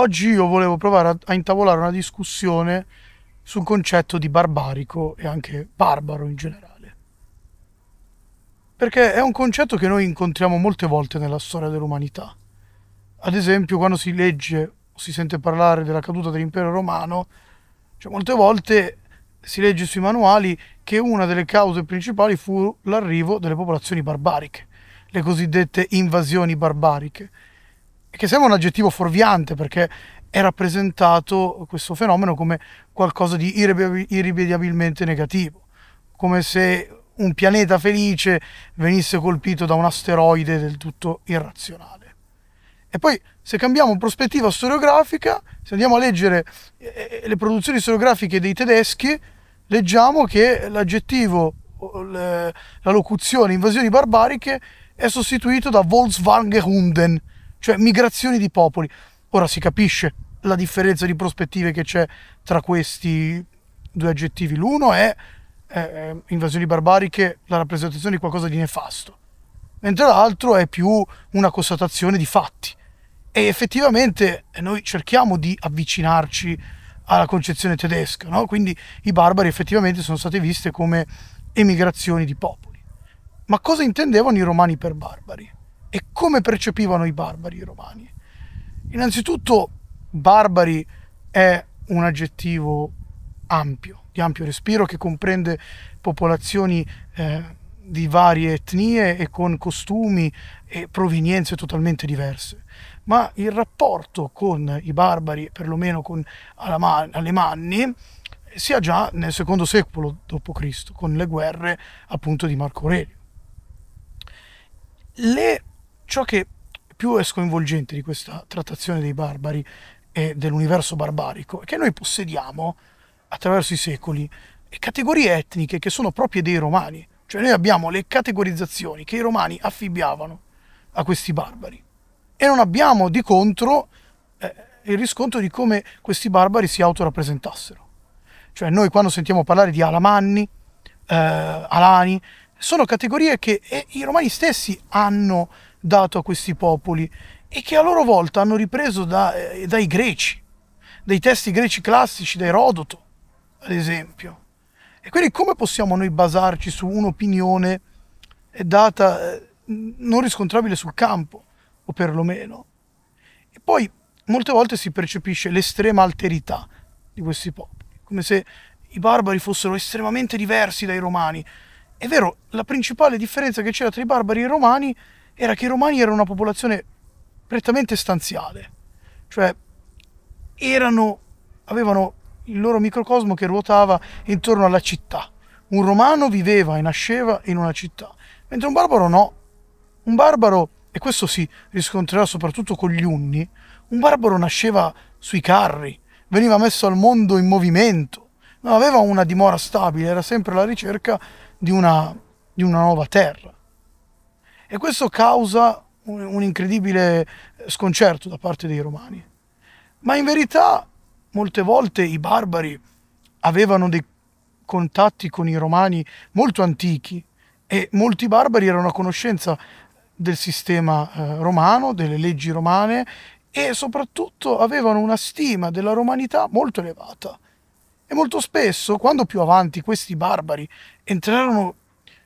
Oggi io volevo provare a, a intavolare una discussione sul concetto di barbarico e anche barbaro in generale. Perché è un concetto che noi incontriamo molte volte nella storia dell'umanità. Ad esempio, quando si legge o si sente parlare della caduta dell'impero romano, cioè molte volte si legge sui manuali che una delle cause principali fu l'arrivo delle popolazioni barbariche, le cosiddette invasioni barbariche, che sembra un aggettivo fuorviante perché è rappresentato questo fenomeno come qualcosa di irrimediabilmente negativo, come se un pianeta felice venisse colpito da un asteroide del tutto irrazionale. E poi se cambiamo prospettiva storiografica, se andiamo a leggere eh, eh, le produzioni storiografiche dei tedeschi, leggiamo che l'aggettivo, la locuzione invasioni barbariche è sostituito da Volkswagen Hunden, cioè migrazioni di popoli. Ora si capisce la differenza di prospettive che c'è tra questi due aggettivi. L'uno è eh, eh invasioni barbariche, la rappresentazione di qualcosa di nefasto, mentre l'altro è più una constatazione di fatti. E effettivamente eh, noi cerchiamo di avvicinarci alla concezione tedesca, no? quindi i barbari effettivamente sono state viste come emigrazioni di popoli. Ma cosa intendevano i romani per barbari? E come percepivano i barbari i romani? Innanzitutto, barbari è un aggettivo ampio, di ampio respiro, che comprende popolazioni eh, di varie etnie e con costumi e provenienze totalmente diverse. Ma il rapporto con i barbari, perlomeno con Alemanni, sia già nel secondo secolo d.C., con le guerre appunto di Marco Aurelio. Le ciò che più è sconvolgente di questa trattazione dei barbari e dell'universo barbarico è che noi possediamo attraverso i secoli categorie etniche che sono proprie dei romani, cioè noi abbiamo le categorizzazioni che i romani affibbiavano a questi barbari e non abbiamo di contro eh, il riscontro di come questi barbari si autorappresentassero. Cioè noi quando sentiamo parlare di alamanni, eh, alani, sono categorie che eh, i romani stessi hanno dato a questi popoli e che a loro volta hanno ripreso da, eh, dai greci, dai testi greci classici, da Erodoto, ad esempio. E quindi come possiamo noi basarci su un'opinione eh, data eh, non riscontrabile sul campo, o perlomeno? E poi molte volte si percepisce l'estrema alterità di questi popoli, come se i barbari fossero estremamente diversi dai romani. È vero, la principale differenza che c'era tra i barbari e i romani è era che i romani erano una popolazione prettamente stanziale, cioè erano, avevano il loro microcosmo che ruotava intorno alla città. Un romano viveva e nasceva in una città, mentre un barbaro no. Un barbaro, e questo si riscontrerà soprattutto con gli unni, un barbaro nasceva sui carri, veniva messo al mondo in movimento, non aveva una dimora stabile, era sempre alla ricerca di una, di una nuova terra e questo causa un, un incredibile sconcerto da parte dei romani. Ma in verità molte volte i barbari avevano dei contatti con i romani molto antichi e molti barbari erano a conoscenza del sistema eh, romano, delle leggi romane e soprattutto avevano una stima della romanità molto elevata. E molto spesso, quando più avanti questi barbari entrarono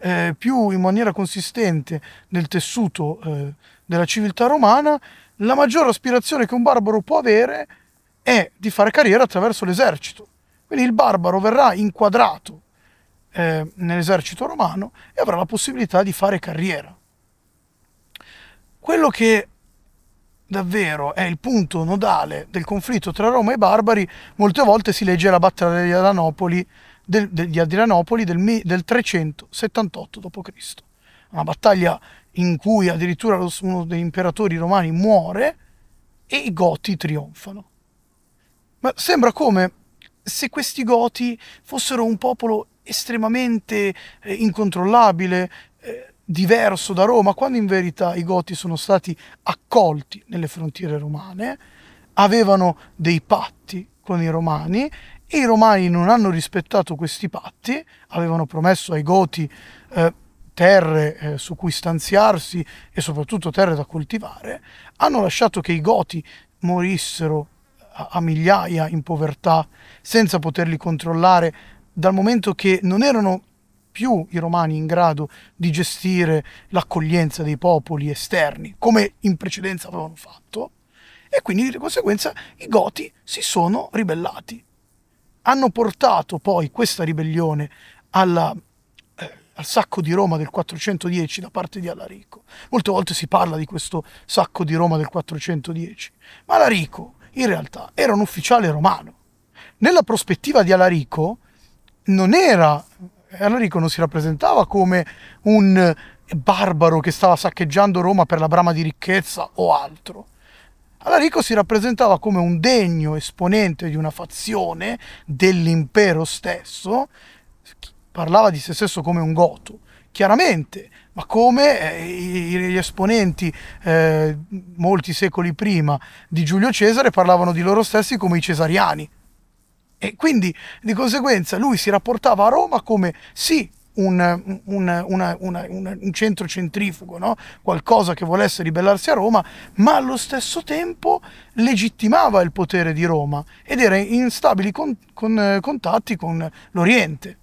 eh, più in maniera consistente nel tessuto eh, della civiltà romana, la maggiore aspirazione che un barbaro può avere è di fare carriera attraverso l'esercito. Quindi il barbaro verrà inquadrato eh, nell'esercito romano e avrà la possibilità di fare carriera. Quello che davvero è il punto nodale del conflitto tra Roma e i barbari molte volte si legge la battaglia di Adanopoli, del, degli Adiranopoli del, del 378 d.C. Una battaglia in cui addirittura uno degli imperatori romani muore e i Goti trionfano. Ma sembra come se questi Goti fossero un popolo estremamente eh, incontrollabile, eh, diverso da Roma, quando in verità i Goti sono stati accolti nelle frontiere romane, avevano dei patti con i romani i romani non hanno rispettato questi patti, avevano promesso ai goti eh, terre eh, su cui stanziarsi e soprattutto terre da coltivare, hanno lasciato che i goti morissero a, a migliaia in povertà senza poterli controllare dal momento che non erano più i romani in grado di gestire l'accoglienza dei popoli esterni, come in precedenza avevano fatto, e quindi di conseguenza i goti si sono ribellati hanno portato poi questa ribellione alla, eh, al sacco di Roma del 410 da parte di Alarico. Molte volte si parla di questo sacco di Roma del 410, ma Alarico in realtà era un ufficiale romano. Nella prospettiva di Alarico non era, Alarico non si rappresentava come un barbaro che stava saccheggiando Roma per la brama di ricchezza o altro Alarico si rappresentava come un degno esponente di una fazione dell'impero stesso, parlava di se stesso come un goto, chiaramente, ma come eh, gli esponenti eh, molti secoli prima di Giulio Cesare parlavano di loro stessi come i cesariani. E quindi di conseguenza lui si rapportava a Roma come sì, un, un, una, una, un centro centrifugo, no? qualcosa che volesse ribellarsi a Roma, ma allo stesso tempo legittimava il potere di Roma ed era in stabili con, con, contatti con l'Oriente.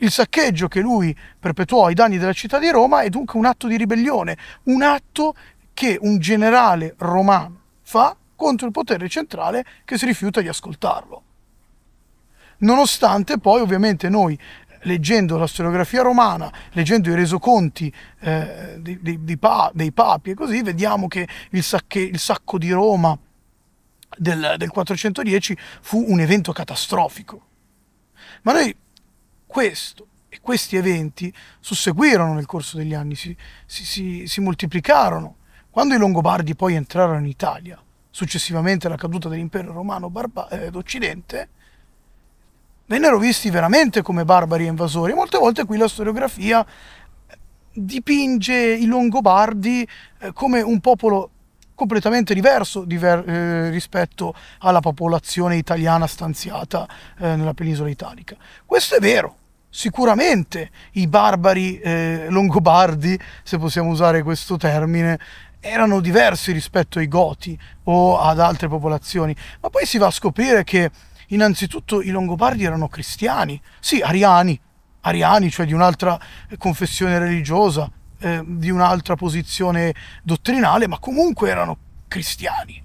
Il saccheggio che lui perpetuò ai danni della città di Roma è dunque un atto di ribellione, un atto che un generale romano fa contro il potere centrale che si rifiuta di ascoltarlo. Nonostante poi ovviamente noi leggendo la storiografia romana, leggendo i resoconti eh, di, di, di pa, dei papi e così, vediamo che il, sacche, il sacco di Roma del, del 410 fu un evento catastrofico. Ma noi questo e questi eventi susseguirono nel corso degli anni, si, si, si, si, moltiplicarono. Quando i Longobardi poi entrarono in Italia, successivamente alla caduta dell'impero romano barba- eh, d'Occidente, vennero visti veramente come barbari e invasori. Molte volte qui la storiografia dipinge i Longobardi eh, come un popolo completamente diverso diver, eh, rispetto alla popolazione italiana stanziata eh, nella penisola italica. Questo è vero. Sicuramente i barbari eh, longobardi, se possiamo usare questo termine, erano diversi rispetto ai goti o ad altre popolazioni, ma poi si va a scoprire che innanzitutto i Longobardi erano cristiani, sì, ariani, ariani, cioè di un'altra eh, confessione religiosa, eh, di un'altra posizione dottrinale, ma comunque erano cristiani.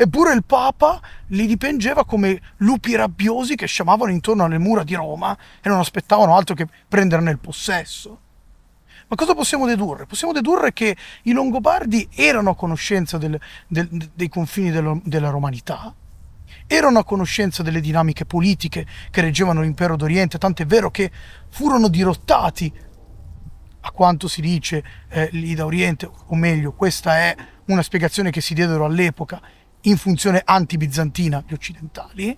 Eppure il Papa li dipingeva come lupi rabbiosi che sciamavano intorno alle mura di Roma e non aspettavano altro che prenderne il possesso. Ma cosa possiamo dedurre? Possiamo dedurre che i Longobardi erano a conoscenza del, del, dei confini dello, della romanità, erano a conoscenza delle dinamiche politiche che reggevano l'impero d'Oriente, tant'è vero che furono dirottati, a quanto si dice eh, lì da Oriente, o meglio, questa è una spiegazione che si diedero all'epoca in funzione anti-bizantina gli occidentali,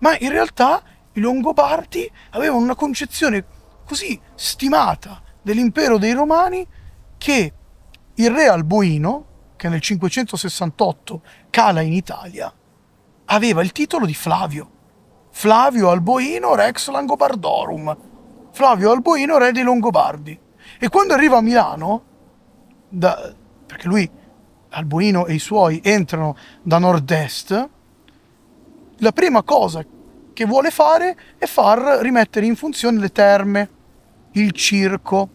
ma in realtà i Longobardi avevano una concezione così stimata dell'impero dei Romani che il re Alboino, che nel 568 cala in Italia, aveva il titolo di Flavio. Flavio Alboino Rex Langobardorum. Flavio Alboino Re dei Longobardi. E quando arriva a Milano, da, perché lui, Alboino e i suoi entrano da nord-est, la prima cosa che vuole fare è far rimettere in funzione le terme, il circo,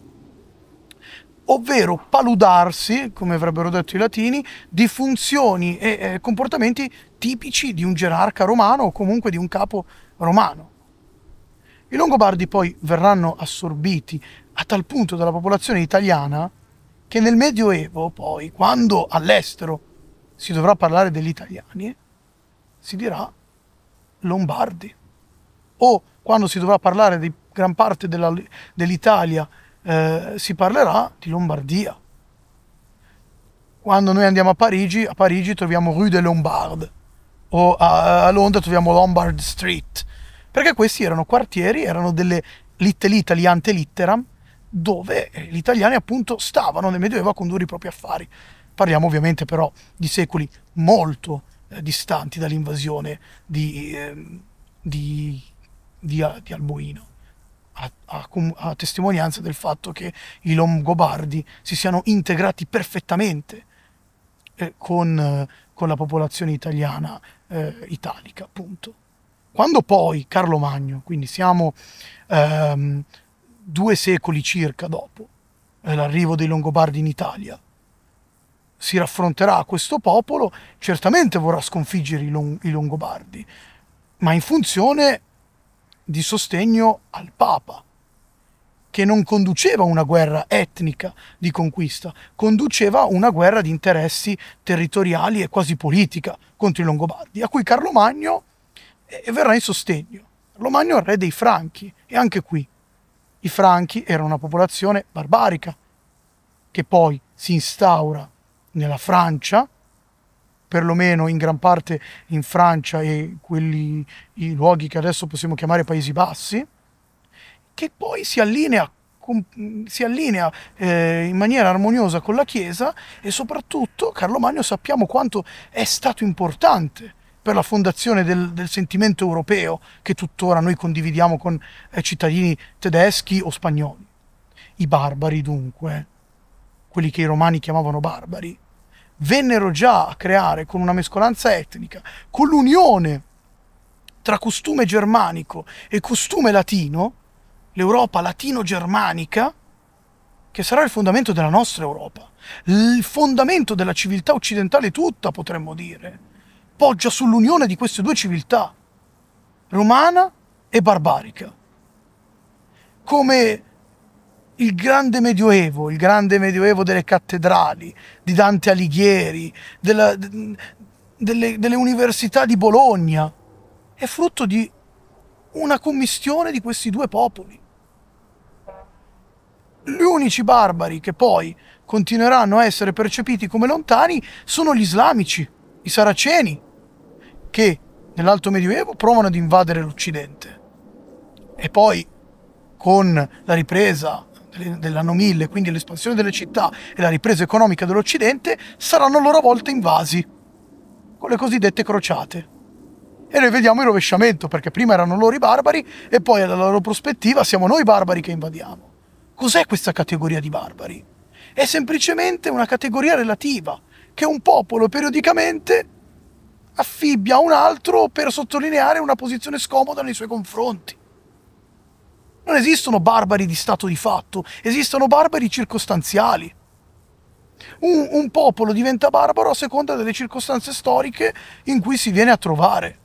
ovvero paludarsi, come avrebbero detto i latini, di funzioni e eh, comportamenti tipici di un gerarca romano o comunque di un capo romano. I Longobardi poi verranno assorbiti a tal punto dalla popolazione italiana che nel Medioevo poi, quando all'estero si dovrà parlare degli italiani, si dirà Lombardi. O quando si dovrà parlare di gran parte dell'Italia eh, si parlerà di Lombardia. Quando noi andiamo a Parigi, a Parigi troviamo Rue de Lombard o a, a Londra troviamo Lombard Street, perché questi erano quartieri, erano delle little Italy ante litteram, dove gli italiani appunto stavano nel Medioevo a condurre i propri affari. Parliamo ovviamente però di secoli molto eh, distanti dall'invasione di, eh, di, di, di Alboino a, a, testimonianza del fatto che i Longobardi si siano integrati perfettamente eh, con, eh, con, la popolazione italiana eh, italica, appunto. Quando poi Carlo Magno, quindi siamo ehm, due secoli circa dopo eh, l'arrivo dei Longobardi in Italia, si raffronterà a questo popolo, certamente vorrà sconfiggere i, Long- i Longobardi, ma in funzione di sostegno al Papa, che non conduceva una guerra etnica di conquista, conduceva una guerra di interessi territoriali e quasi politica contro i Longobardi, a cui Carlo Magno verrà in sostegno. Carlo Magno è il re dei Franchi e anche qui i Franchi erano una popolazione barbarica che poi si instaura nella Francia perlomeno in gran parte in Francia e quelli, i luoghi che adesso possiamo chiamare Paesi Bassi, che poi si allinea, si allinea eh, in maniera armoniosa con la Chiesa e soprattutto Carlo Magno sappiamo quanto è stato importante per la fondazione del, del sentimento europeo che tuttora noi condividiamo con eh, cittadini tedeschi o spagnoli. I barbari dunque, eh. quelli che i romani chiamavano barbari, vennero già a creare con una mescolanza etnica, con l'unione tra costume germanico e costume latino, l'Europa latino-germanica, che sarà il fondamento della nostra Europa, il fondamento della civiltà occidentale tutta, potremmo dire, poggia sull'unione di queste due civiltà, romana e barbarica. Come il grande medioevo, il grande medioevo delle cattedrali, di Dante Alighieri, della, delle, delle università di Bologna, è frutto di una commistione di questi due popoli. Gli unici barbari che poi continueranno a essere percepiti come lontani sono gli islamici, i saraceni, che nell'Alto Medioevo provano ad invadere l'Occidente. E poi, con la ripresa dell'anno 1000, quindi l'espansione delle città e la ripresa economica dell'Occidente, saranno a loro volta invasi con le cosiddette crociate. E noi vediamo il rovesciamento, perché prima erano loro i barbari e poi dalla loro prospettiva siamo noi barbari che invadiamo. Cos'è questa categoria di barbari? È semplicemente una categoria relativa, che un popolo periodicamente affibbia a un altro per sottolineare una posizione scomoda nei suoi confronti. Non esistono barbari di stato di fatto, esistono barbari circostanziali. Un, un, popolo diventa barbaro a seconda delle circostanze storiche in cui si viene a trovare.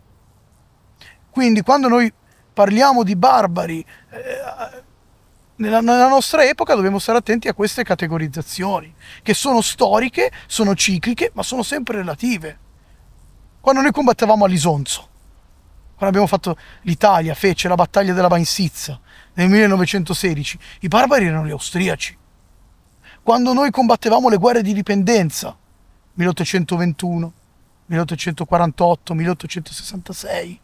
Quindi quando noi parliamo di barbari, eh, nella, nella nostra epoca dobbiamo stare attenti a queste categorizzazioni, che sono storiche, sono cicliche, ma sono sempre relative. Quando noi combattevamo all'Isonzo, quando abbiamo fatto l'Italia, fece la battaglia della Bainsizza nel 1916, i barbari erano gli austriaci. Quando noi combattevamo le guerre di dipendenza, 1821, 1848, 1866,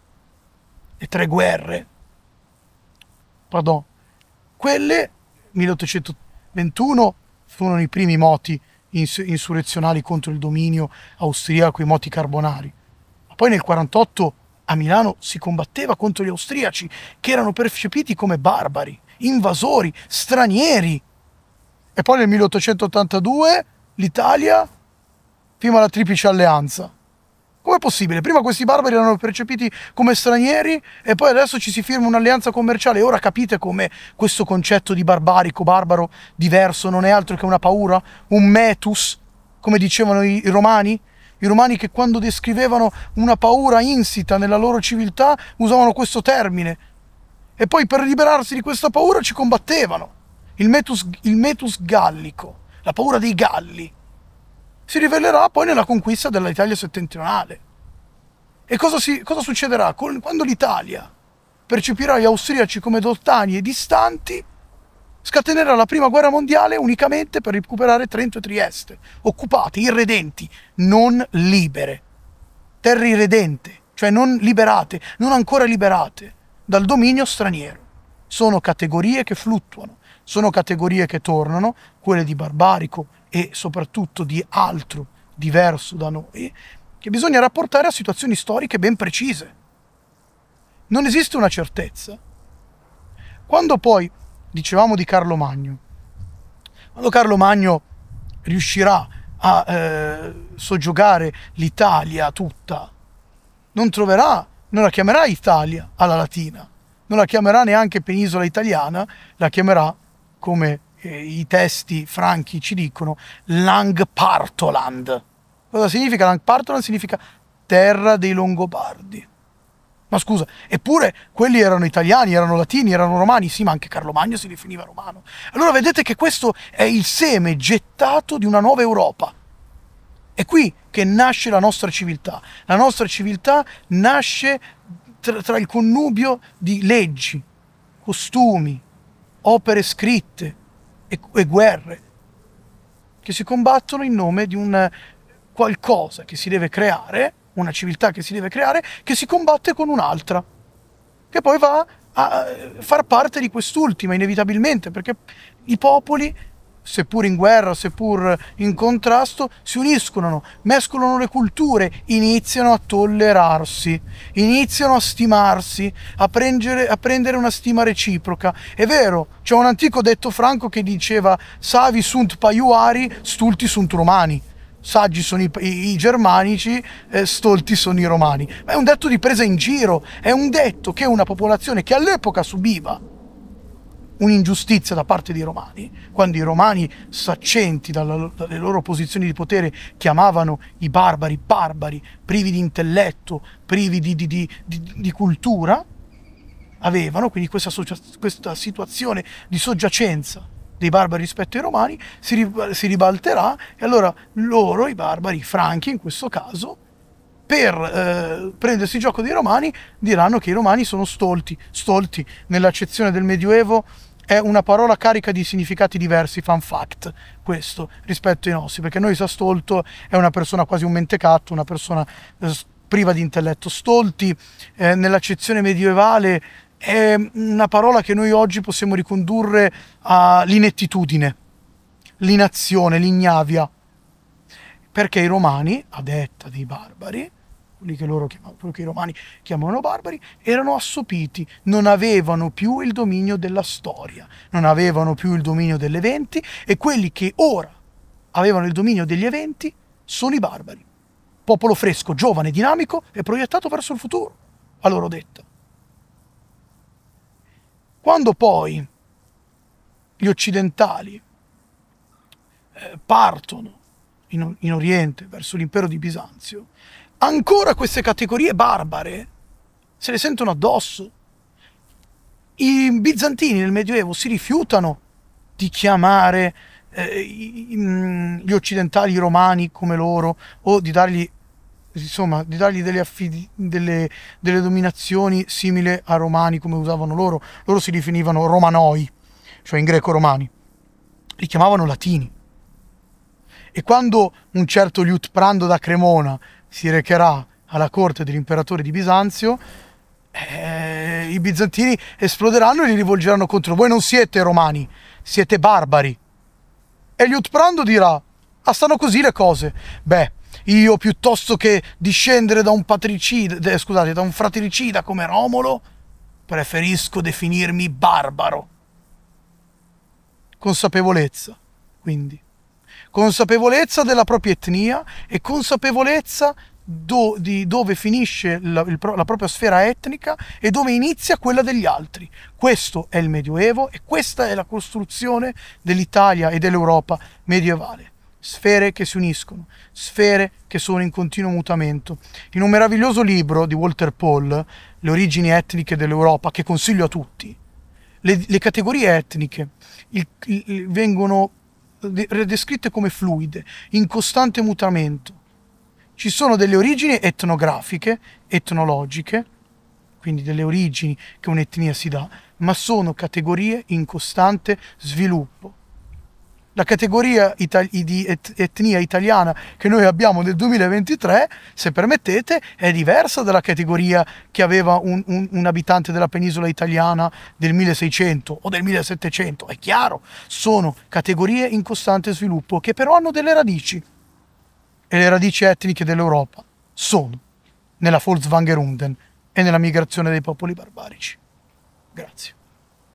le tre guerre, pardon, quelle 1821 furono i primi moti insurrezionali contro il dominio austriaco, i moti carbonari. Ma poi nel 48 a Milano si combatteva contro gli austriaci, che erano percepiti come barbari, invasori, stranieri. E poi nel 1882 l'Italia firma la triplice alleanza. Com'è possibile? Prima questi barbari erano percepiti come stranieri e poi adesso ci si firma un'alleanza commerciale. ora capite come questo concetto di barbarico, barbaro, diverso, non è altro che una paura, un metus, come dicevano i romani, i romani che quando descrivevano una paura insita nella loro civiltà usavano questo termine. E poi per liberarsi di questa paura ci combattevano. Il metus, il metus gallico, la paura dei galli, si rivelerà poi nella conquista dell'Italia settentrionale. E cosa, si, cosa succederà? Quando l'Italia percepirà gli austriaci come lontani e distanti, scatenerà la prima guerra mondiale unicamente per recuperare Trento e Trieste, occupate, irredenti, non libere, terre irredente, cioè non liberate, non ancora liberate dal dominio straniero. Sono categorie che fluttuano, sono categorie che tornano, quelle di barbarico e soprattutto di altro diverso da noi, che bisogna rapportare a situazioni storiche ben precise. Non esiste una certezza. Quando poi dicevamo di Carlo Magno. Quando Carlo Magno riuscirà a eh, soggiogare l'Italia tutta, non troverà, non la chiamerà Italia alla latina, non la chiamerà neanche penisola italiana, la chiamerà, come eh, i testi franchi ci dicono, Langpartoland. Cosa significa Langpartoland? Significa terra dei Longobardi. Ma scusa, eppure quelli erano italiani, erano latini, erano romani, sì, ma anche Carlo Magno si definiva romano. Allora vedete che questo è il seme gettato di una nuova Europa. È qui che nasce la nostra civiltà. La nostra civiltà nasce tra, tra il connubio di leggi, costumi, opere scritte e, e guerre che si combattono in nome di un qualcosa che si deve creare una civiltà che si deve creare, che si combatte con un'altra, che poi va a far parte di quest'ultima inevitabilmente, perché i popoli, seppur in guerra, seppur in contrasto, si uniscono, mescolano le culture, iniziano a tollerarsi, iniziano a stimarsi, a prendere, a prendere una stima reciproca. È vero, c'è un antico detto franco che diceva savi sunt paiuari, stulti sunt romani saggi sono i, i, i germanici, eh, stolti sono i romani. Ma è un detto di presa in giro, è un detto che una popolazione che all'epoca subiva un'ingiustizia da parte dei romani, quando i romani, saccenti dalla, dalle loro posizioni di potere, chiamavano i barbari barbari, privi di intelletto, privi di, di, di, di cultura, avevano quindi questa, questa situazione di soggiacenza dei barbari rispetto ai romani si, si ribalterà e allora loro, i barbari, i franchi in questo caso, per eh, prendersi gioco dei romani diranno che i romani sono stolti. Stolti nell'accezione del Medioevo è una parola carica di significati diversi, fun fact, questo rispetto ai nostri, perché noi sa stolto è una persona quasi un mentecatto, una persona eh, priva di intelletto. Stolti eh, nell'accezione medievale è una parola che noi oggi possiamo ricondurre all'inettitudine, l'inazione, l'ignavia. Perché i romani, a detta dei barbari, quelli che, loro chiamano, quelli che i romani chiamavano barbari, erano assopiti, non avevano più il dominio della storia, non avevano più il dominio degli eventi e quelli che ora avevano il dominio degli eventi sono i barbari. Popolo fresco, giovane, dinamico e proiettato verso il futuro, a loro detta. Quando poi gli occidentali eh, partono in, Oriente verso l'impero di Bisanzio, ancora queste categorie barbare se le sentono addosso. I bizantini nel Medioevo si rifiutano di chiamare eh, gli occidentali romani come loro o di dargli insomma, di dargli delle, affidi, delle, delle dominazioni simili a romani come usavano loro. Loro si definivano romanoi, cioè in greco romani. Li chiamavano latini. E quando un certo Liutprando da Cremona si recherà alla corte dell'imperatore di Bisanzio, eh, i bizantini esploderanno e li rivolgeranno contro voi. Non siete romani, siete barbari. E Liutprando dirà: Ah, stanno così le cose. Beh, io piuttosto che discendere da un patricida, scusate, da un fratricida come Romolo, preferisco definirmi barbaro. Consapevolezza, quindi. Consapevolezza della propria etnia e consapevolezza do, di dove finisce la, il, la propria sfera etnica e dove inizia quella degli altri. Questo è il Medioevo e questa è la costruzione dell'Italia e dell'Europa medievale sfere che si uniscono, sfere che sono in continuo mutamento. In un meraviglioso libro di Walter Paul, Le origini etniche dell'Europa, che consiglio a tutti, le, le categorie etniche il, il, vengono descritte come fluide, in costante mutamento. Ci sono delle origini etnografiche, etnologiche, quindi delle origini che un'etnia si dà, ma sono categorie in costante sviluppo la categoria itali- di et- etnia italiana che noi abbiamo nel 2023, se permettete, è diversa dalla categoria che aveva un, un, un, abitante della penisola italiana del 1600 o del 1700. È chiaro, sono categorie in costante sviluppo che però hanno delle radici. E le radici etniche dell'Europa sono nella Volkswangerhunden e nella migrazione dei popoli barbarici. Grazie.